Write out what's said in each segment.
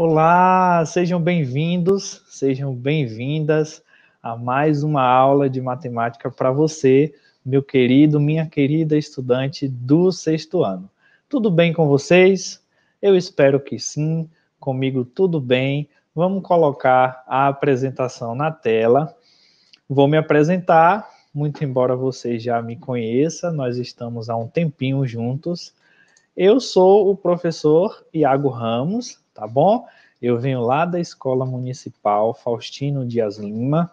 Olá, sejam bem-vindos, sejam bem-vindas a mais uma aula de matemática para você, meu querido, minha querida estudante do sexto ano. Tudo bem com vocês? Eu espero que sim, comigo tudo bem. Vamos colocar a apresentação na tela. Vou me apresentar, muito embora você já me conheça, nós estamos há um tempinho juntos. Eu sou o professor Iago Ramos, tá bom? Eu venho lá da Escola Municipal Faustino Dias Lima.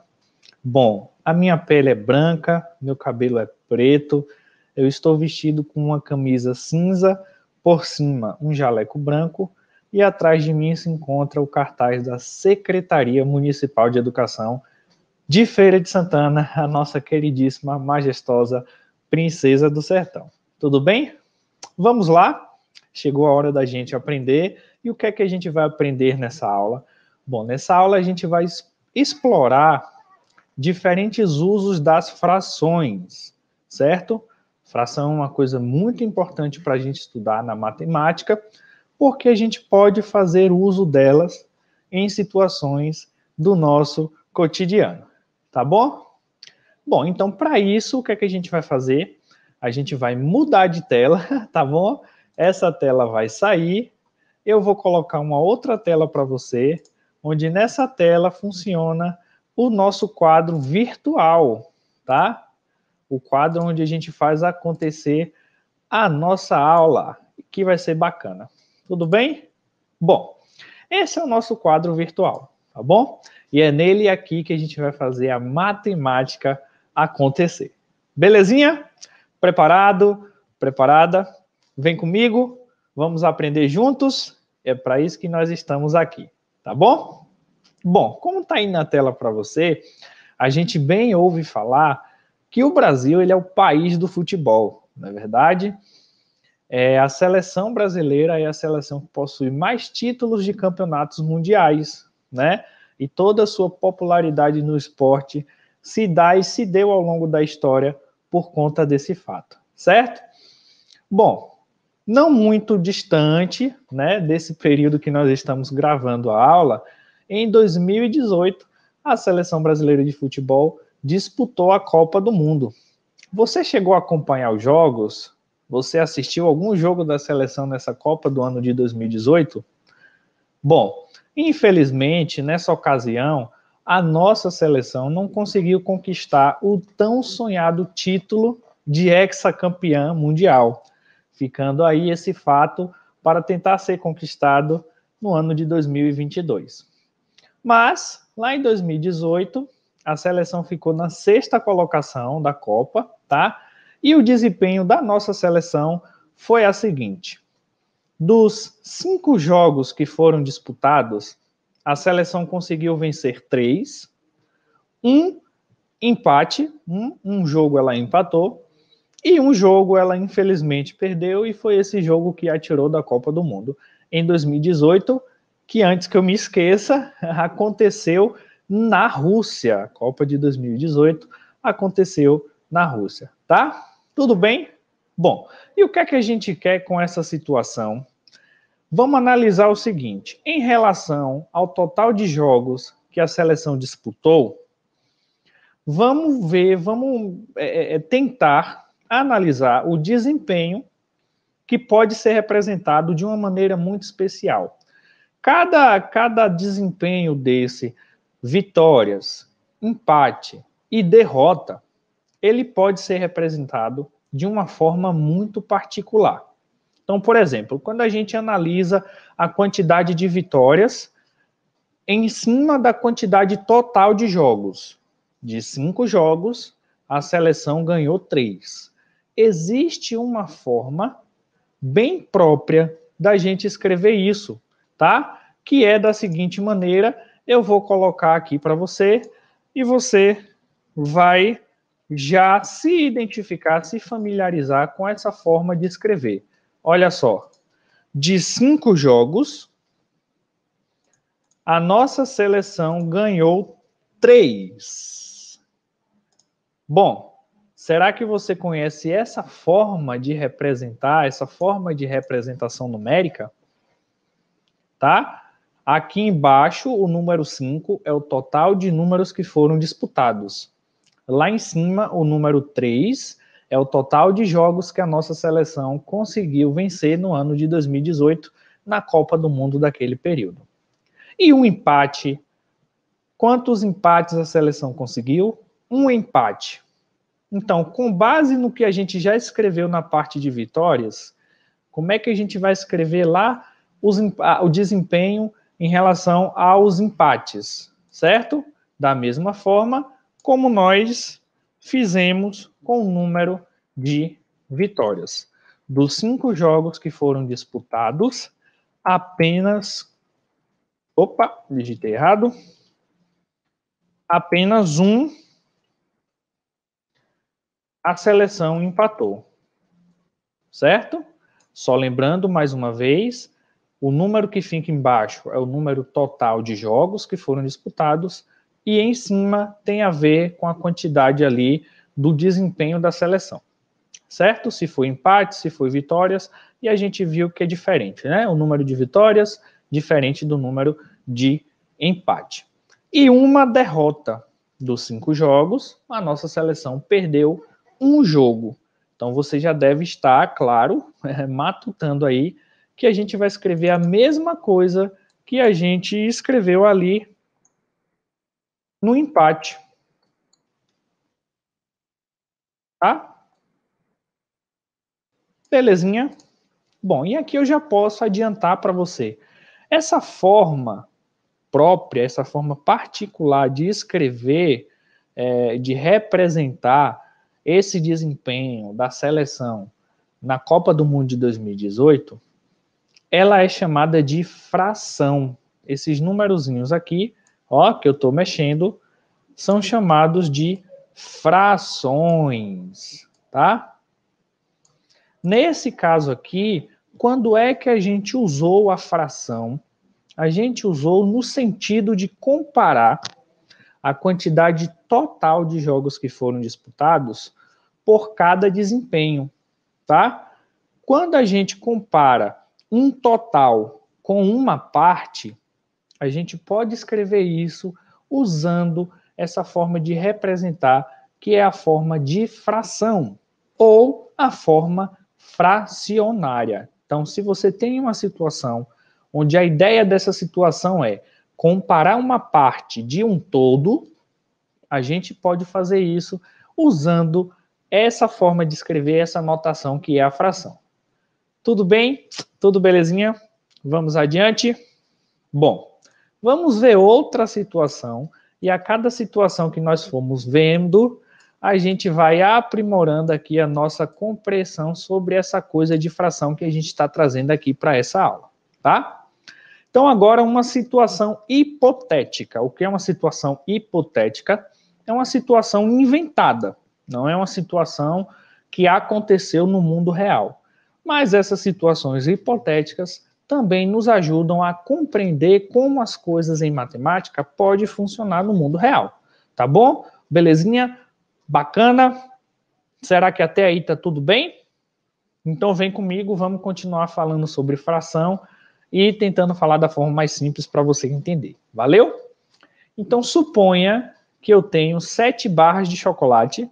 Bom, a minha pele é branca, meu cabelo é preto, eu estou vestido com uma camisa cinza, por cima um jaleco branco e atrás de mim se encontra o cartaz da Secretaria Municipal de Educação de Feira de Santana, a nossa queridíssima, majestosa Princesa do Sertão. Tudo bem? Vamos lá? Chegou a hora da gente aprender e o que é que a gente vai aprender nessa aula? Bom, nessa aula a gente vai explorar diferentes usos das frações, certo? Fração é uma coisa muito importante para a gente estudar na matemática, porque a gente pode fazer uso delas em situações do nosso cotidiano, tá bom? Bom, então para isso, o que é que a gente vai fazer? A gente vai mudar de tela, tá bom? Essa tela vai sair eu vou colocar uma outra tela para você, onde nessa tela funciona o nosso quadro virtual, tá? O quadro onde a gente faz acontecer a nossa aula, que vai ser bacana. Tudo bem? Bom, esse é o nosso quadro virtual, tá bom? E é nele aqui que a gente vai fazer a matemática acontecer. Belezinha? Preparado? Preparada? Vem comigo? Vamos aprender juntos? É para isso que nós estamos aqui, tá bom? Bom, como está aí na tela para você, a gente bem ouve falar que o Brasil ele é o país do futebol, não é verdade? É, a seleção brasileira é a seleção que possui mais títulos de campeonatos mundiais, né? E toda a sua popularidade no esporte se dá e se deu ao longo da história por conta desse fato, certo? Bom, não muito distante né, desse período que nós estamos gravando a aula, em 2018, a seleção brasileira de futebol disputou a Copa do Mundo. Você chegou a acompanhar os jogos? Você assistiu algum jogo da seleção nessa Copa do ano de 2018? Bom, infelizmente, nessa ocasião, a nossa seleção não conseguiu conquistar o tão sonhado título de hexacampeã mundial ficando aí esse fato para tentar ser conquistado no ano de 2022. Mas, lá em 2018, a seleção ficou na sexta colocação da Copa, tá? E o desempenho da nossa seleção foi a seguinte: dos cinco jogos que foram disputados, a seleção conseguiu vencer três, um empate, um, um jogo ela empatou, e um jogo ela infelizmente perdeu e foi esse jogo que a tirou da Copa do Mundo em 2018, que antes que eu me esqueça, aconteceu na Rússia. A Copa de 2018 aconteceu na Rússia, tá? Tudo bem? Bom, e o que é que a gente quer com essa situação? Vamos analisar o seguinte: em relação ao total de jogos que a seleção disputou, vamos ver, vamos é, é, é tentar analisar o desempenho que pode ser representado de uma maneira muito especial. Cada, cada desempenho desse, vitórias, empate e derrota, ele pode ser representado de uma forma muito particular. Então, por exemplo, quando a gente analisa a quantidade de vitórias em cima da quantidade total de jogos, de cinco jogos, a seleção ganhou três existe uma forma bem própria da gente escrever isso, tá? Que é da seguinte maneira, eu vou colocar aqui para você e você vai já se identificar, se familiarizar com essa forma de escrever. Olha só, de cinco jogos, a nossa seleção ganhou três. Bom, Será que você conhece essa forma de representar, essa forma de representação numérica? Tá? Aqui embaixo, o número 5 é o total de números que foram disputados. Lá em cima, o número 3 é o total de jogos que a nossa seleção conseguiu vencer no ano de 2018 na Copa do Mundo daquele período. E um empate. Quantos empates a seleção conseguiu? Um empate. Então, com base no que a gente já escreveu na parte de vitórias, como é que a gente vai escrever lá os, o desempenho em relação aos empates, certo? Da mesma forma como nós fizemos com o número de vitórias. Dos cinco jogos que foram disputados, apenas. Opa, digitei errado. Apenas um a seleção empatou. Certo? Só lembrando mais uma vez, o número que fica embaixo é o número total de jogos que foram disputados e em cima tem a ver com a quantidade ali do desempenho da seleção. Certo? Se foi empate, se foi vitórias, e a gente viu que é diferente, né? O número de vitórias diferente do número de empate. E uma derrota dos cinco jogos, a nossa seleção perdeu um jogo. Então você já deve estar, claro, matutando aí que a gente vai escrever a mesma coisa que a gente escreveu ali no empate. Tá? Belezinha? Bom, e aqui eu já posso adiantar para você. Essa forma própria, essa forma particular de escrever, é, de representar esse desempenho da seleção na Copa do Mundo de 2018, ela é chamada de fração. Esses númerozinhos aqui, ó, que eu estou mexendo, são chamados de frações, tá? Nesse caso aqui, quando é que a gente usou a fração? A gente usou no sentido de comparar a quantidade total de jogos que foram disputados por cada desempenho, tá? Quando a gente compara um total com uma parte, a gente pode escrever isso usando essa forma de representar, que é a forma de fração ou a forma fracionária. Então, se você tem uma situação onde a ideia dessa situação é comparar uma parte de um todo, a gente pode fazer isso usando essa forma de escrever essa notação que é a fração. Tudo bem? Tudo belezinha? Vamos adiante? Bom, vamos ver outra situação e a cada situação que nós formos vendo, a gente vai aprimorando aqui a nossa compreensão sobre essa coisa de fração que a gente está trazendo aqui para essa aula, tá? Então, agora, uma situação hipotética. O que é uma situação hipotética? É uma situação inventada, não é uma situação que aconteceu no mundo real. Mas essas situações hipotéticas também nos ajudam a compreender como as coisas em matemática podem funcionar no mundo real. Tá bom? Belezinha? Bacana? Será que até aí tá tudo bem? Então vem comigo, vamos continuar falando sobre fração e tentando falar da forma mais simples para você entender. Valeu? Então, suponha que eu tenho sete barras de chocolate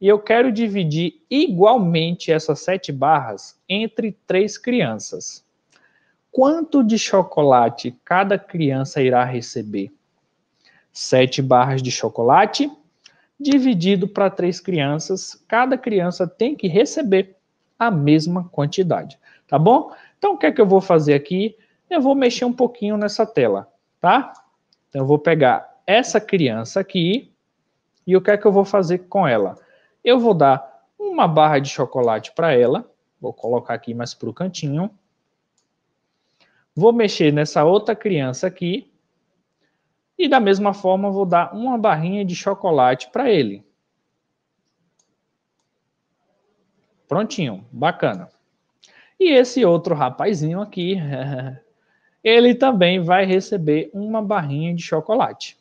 e eu quero dividir igualmente essas sete barras entre três crianças. Quanto de chocolate cada criança irá receber? Sete barras de chocolate dividido para três crianças, cada criança tem que receber a mesma quantidade, tá bom? Então, o que é que eu vou fazer aqui? Eu vou mexer um pouquinho nessa tela, tá? Então, eu vou pegar essa criança aqui e o que é que eu vou fazer com ela? Eu vou dar uma barra de chocolate para ela, vou colocar aqui mais para o cantinho. Vou mexer nessa outra criança aqui, e da mesma forma, vou dar uma barrinha de chocolate para ele. Prontinho, bacana. E esse outro rapazinho aqui, ele também vai receber uma barrinha de chocolate.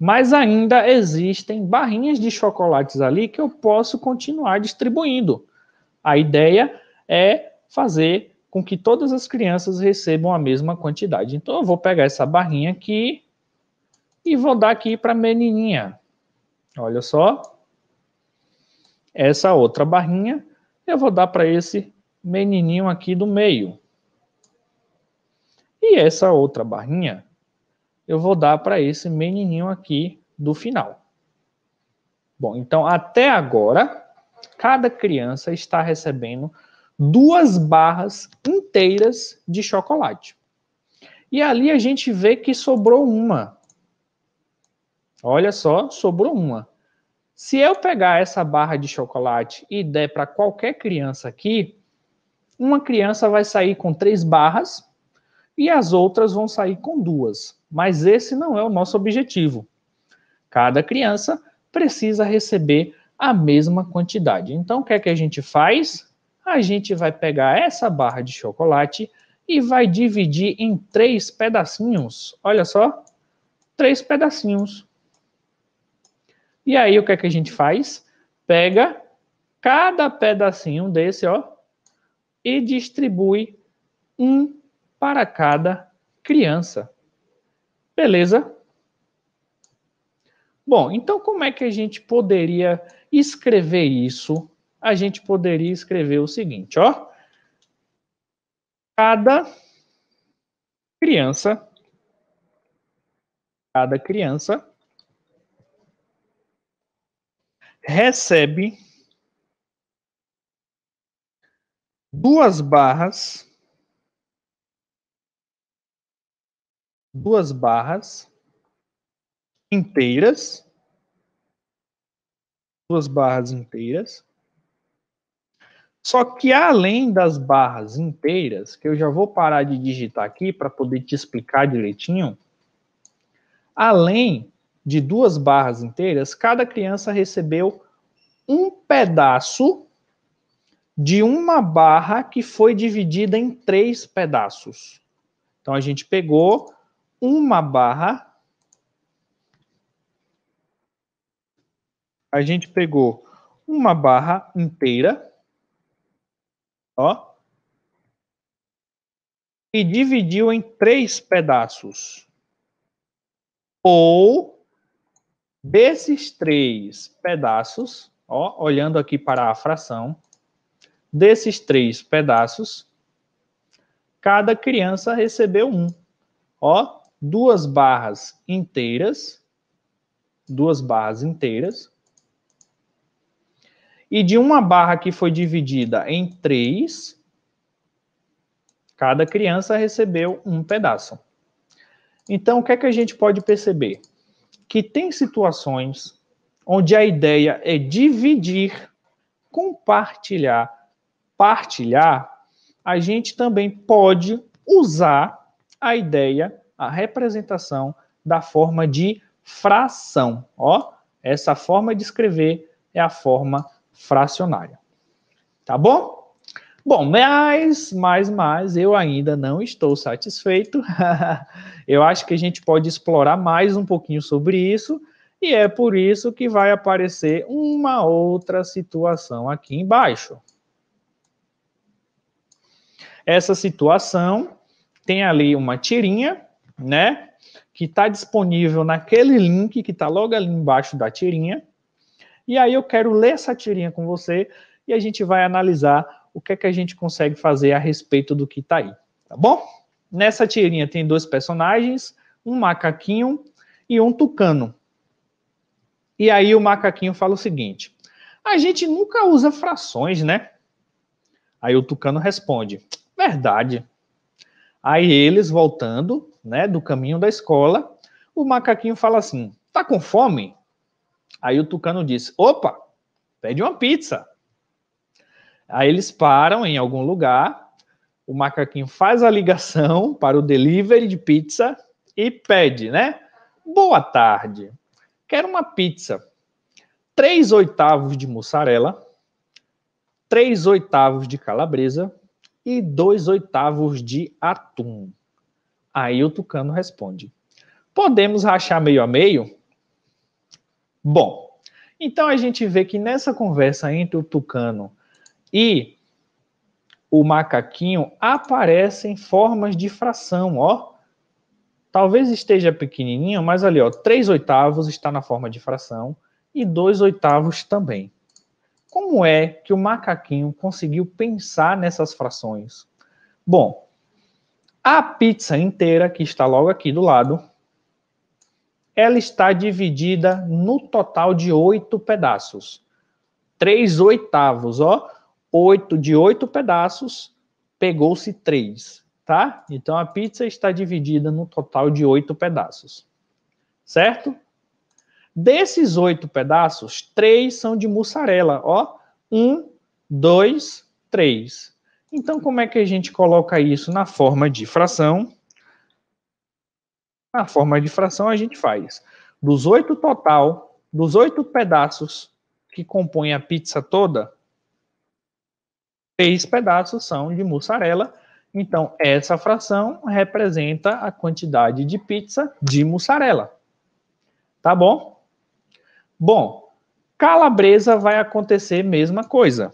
Mas ainda existem barrinhas de chocolates ali que eu posso continuar distribuindo. A ideia é fazer com que todas as crianças recebam a mesma quantidade. Então eu vou pegar essa barrinha aqui e vou dar aqui para a menininha. Olha só. Essa outra barrinha eu vou dar para esse menininho aqui do meio. E essa outra barrinha, eu vou dar para esse menininho aqui do final. Bom, então até agora, cada criança está recebendo duas barras inteiras de chocolate. E ali a gente vê que sobrou uma. Olha só, sobrou uma. Se eu pegar essa barra de chocolate e der para qualquer criança aqui, uma criança vai sair com três barras e as outras vão sair com duas. Mas esse não é o nosso objetivo. Cada criança precisa receber a mesma quantidade. Então, o que é que a gente faz? A gente vai pegar essa barra de chocolate e vai dividir em três pedacinhos. Olha só, três pedacinhos. E aí o que é que a gente faz? Pega cada pedacinho desse, ó, e distribui um para cada criança. Beleza? Bom, então como é que a gente poderia escrever isso? A gente poderia escrever o seguinte, ó. Cada criança, cada criança recebe duas barras duas barras inteiras duas barras inteiras só que além das barras inteiras, que eu já vou parar de digitar aqui para poder te explicar direitinho, além de duas barras inteiras, cada criança recebeu um pedaço de uma barra que foi dividida em três pedaços. Então a gente pegou uma barra. A gente pegou uma barra inteira, ó, e dividiu em três pedaços. Ou desses três pedaços, ó, olhando aqui para a fração, desses três pedaços, cada criança recebeu um. Ó, duas barras inteiras, duas barras inteiras, e de uma barra que foi dividida em três, cada criança recebeu um pedaço. Então, o que é que a gente pode perceber? que tem situações onde a ideia é dividir, compartilhar, partilhar, a gente também pode usar a ideia, a representação da forma de fração. Ó, essa forma de escrever é a forma fracionária. Tá bom? Bom, mas, mas, mas eu ainda não estou satisfeito. eu acho que a gente pode explorar mais um pouquinho sobre isso, e é por isso que vai aparecer uma outra situação aqui embaixo. Essa situação tem ali uma tirinha, né? Que está disponível naquele link que está logo ali embaixo da tirinha. E aí eu quero ler essa tirinha com você e a gente vai analisar o que é que a gente consegue fazer a respeito do que está aí, tá bom? Nessa tirinha tem dois personagens, um macaquinho e um tucano. E aí o macaquinho fala o seguinte: a gente nunca usa frações, né? Aí o tucano responde: verdade. Aí eles voltando, né, do caminho da escola, o macaquinho fala assim: tá com fome? Aí o tucano diz: opa, pede uma pizza. Aí eles param em algum lugar, o macaquinho faz a ligação para o delivery de pizza e pede, né? Boa tarde. Quero uma pizza. 3 oitavos de mussarela, 3 oitavos de calabresa e 2 oitavos de atum. Aí o tucano responde: Podemos rachar meio a meio? Bom, então a gente vê que nessa conversa entre o tucano e o macaquinho aparece em formas de fração, ó. Talvez esteja pequenininho, mas ali, ó, 3 oitavos está na forma de fração e 2 oitavos também. Como é que o macaquinho conseguiu pensar nessas frações? Bom, a pizza inteira, que está logo aqui do lado, ela está dividida no total de oito pedaços. Três oitavos, ó oito de oito pedaços, pegou-se três, tá? Então a pizza está dividida no total de oito pedaços, certo? Desses oito pedaços, três são de mussarela, ó. Um, dois, três. Então, como é que a gente coloca isso na forma de fração? Na forma de fração, a gente faz dos oito total, dos oito pedaços que compõem a pizza toda, três pedaços são de mussarela. Então, essa fração representa a quantidade de pizza de mussarela. Tá bom? Bom, calabresa vai acontecer mesma coisa.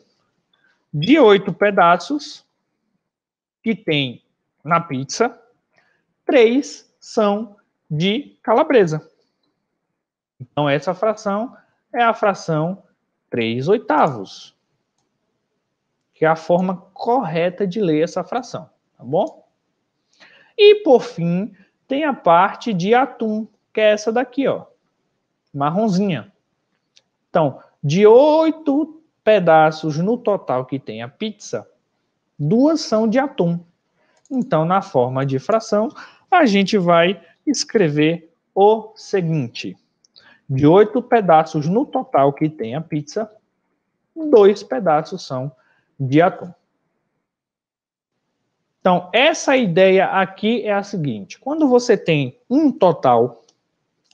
De oito pedaços que tem na pizza, três são de calabresa. Então, essa fração é a fração 3 oitavos que é a forma correta de ler essa fração, tá bom? E por fim, tem a parte de atum, que é essa daqui, ó, marronzinha. Então, de oito pedaços no total que tem a pizza, duas são de atum. Então, na forma de fração, a gente vai escrever o seguinte: de oito pedaços no total que tem a pizza, dois pedaços são de Então, essa ideia aqui é a seguinte: quando você tem um total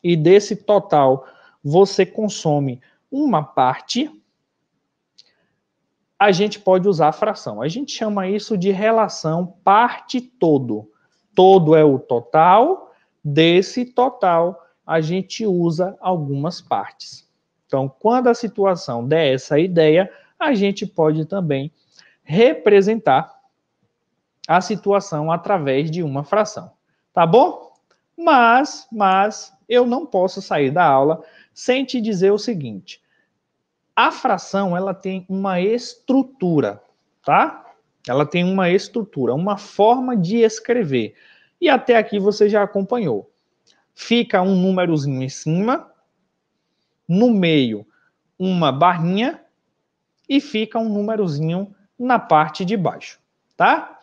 e desse total você consome uma parte, a gente pode usar a fração. A gente chama isso de relação parte-todo. Todo é o total, desse total a gente usa algumas partes. Então, quando a situação der essa ideia, a gente pode também representar a situação através de uma fração, tá bom? Mas, mas eu não posso sair da aula sem te dizer o seguinte: a fração ela tem uma estrutura, tá? Ela tem uma estrutura, uma forma de escrever. E até aqui você já acompanhou. Fica um númerozinho em cima, no meio uma barrinha e fica um númerozinho na parte de baixo, tá?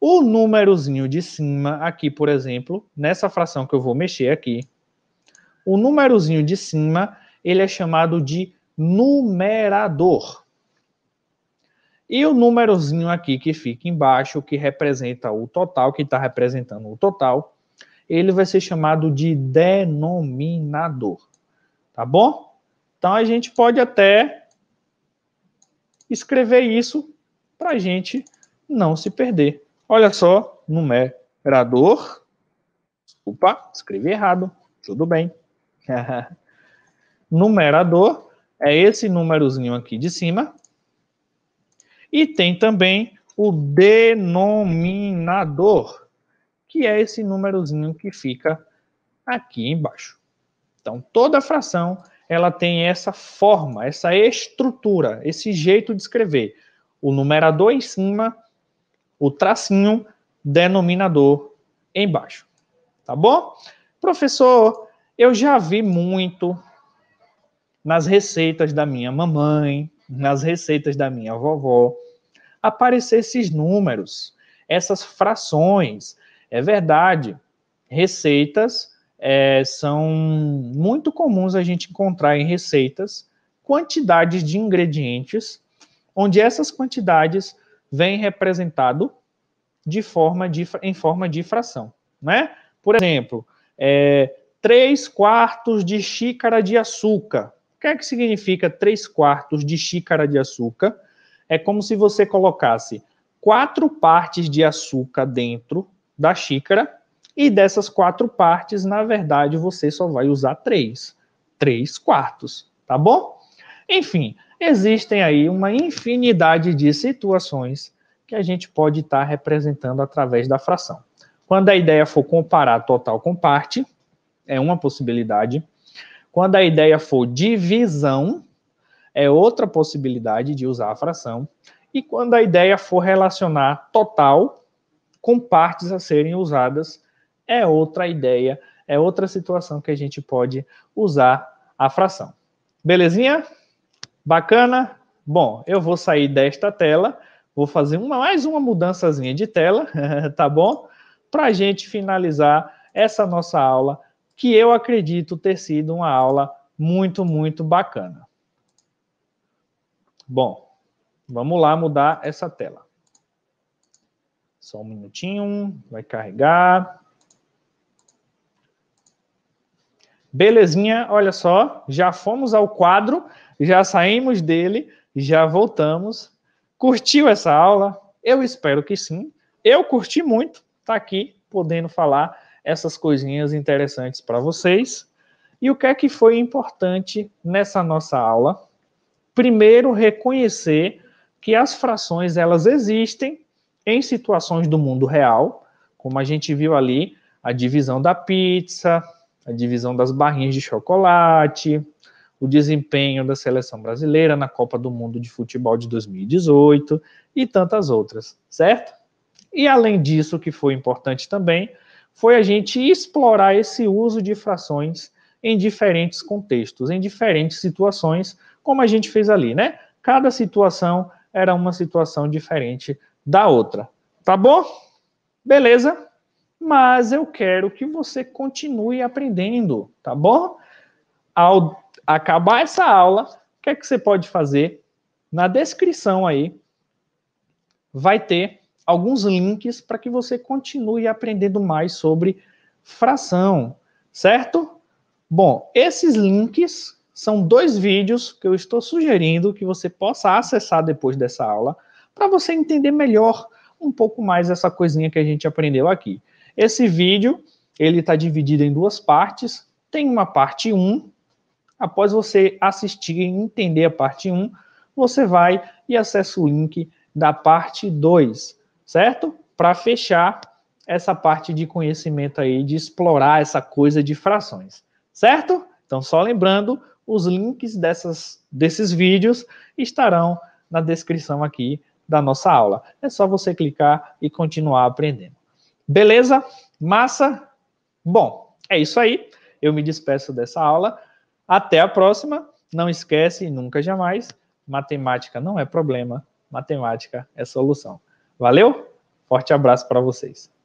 O númerozinho de cima, aqui, por exemplo, nessa fração que eu vou mexer aqui, o númerozinho de cima, ele é chamado de numerador. E o númerozinho aqui que fica embaixo, que representa o total, que está representando o total, ele vai ser chamado de denominador. Tá bom? Então a gente pode até escrever isso para a gente não se perder. Olha só, numerador. Opa, escrevi errado. Tudo bem. numerador é esse númerozinho aqui de cima. E tem também o denominador, que é esse númerozinho que fica aqui embaixo. Então, toda fração ela tem essa forma, essa estrutura, esse jeito de escrever. O numerador em cima, o tracinho, denominador embaixo. Tá bom? Professor, eu já vi muito nas receitas da minha mamãe, nas receitas da minha vovó, aparecer esses números, essas frações. É verdade, receitas é, são muito comuns a gente encontrar em receitas quantidades de ingredientes, onde essas quantidades vêm representado de forma de, em forma de fração, né? Por exemplo, é, 3 quartos de xícara de açúcar. O que é que significa 3 quartos de xícara de açúcar? É como se você colocasse quatro partes de açúcar dentro da xícara e dessas quatro partes, na verdade, você só vai usar três. Três quartos, tá bom? Enfim, existem aí uma infinidade de situações que a gente pode estar tá representando através da fração. Quando a ideia for comparar total com parte, é uma possibilidade. Quando a ideia for divisão, é outra possibilidade de usar a fração. E quando a ideia for relacionar total com partes a serem usadas, é outra ideia, é outra situação que a gente pode usar a fração. Belezinha? Bacana? Bom, eu vou sair desta tela, vou fazer uma, mais uma mudançazinha de tela, tá bom? Para a gente finalizar essa nossa aula, que eu acredito ter sido uma aula muito, muito bacana. Bom, vamos lá mudar essa tela. Só um minutinho, vai carregar. Belezinha, olha só, já fomos ao quadro, já saímos dele, já voltamos. Curtiu essa aula? Eu espero que sim. Eu curti muito, tá aqui podendo falar essas coisinhas interessantes para vocês. E o que é que foi importante nessa nossa aula? Primeiro, reconhecer que as frações elas existem em situações do mundo real, como a gente viu ali, a divisão da pizza, a divisão das barrinhas de chocolate, o desempenho da seleção brasileira na Copa do Mundo de Futebol de 2018 e tantas outras, certo? E além disso, o que foi importante também foi a gente explorar esse uso de frações em diferentes contextos, em diferentes situações, como a gente fez ali, né? Cada situação era uma situação diferente da outra. Tá bom? Beleza? mas eu quero que você continue aprendendo, tá bom? Ao acabar essa aula, o que é que você pode fazer? Na descrição aí vai ter alguns links para que você continue aprendendo mais sobre fração, certo? Bom, esses links são dois vídeos que eu estou sugerindo que você possa acessar depois dessa aula para você entender melhor um pouco mais essa coisinha que a gente aprendeu aqui. Esse vídeo, ele está dividido em duas partes. Tem uma parte 1. Após você assistir e entender a parte 1, você vai e acessa o link da parte 2, certo? Para fechar essa parte de conhecimento aí, de explorar essa coisa de frações, certo? Então, só lembrando, os links dessas, desses vídeos estarão na descrição aqui da nossa aula. É só você clicar e continuar aprendendo. Beleza? Massa? Bom, é isso aí. Eu me despeço dessa aula. Até a próxima. Não esquece, nunca jamais, matemática não é problema, matemática é solução. Valeu? Forte abraço para vocês.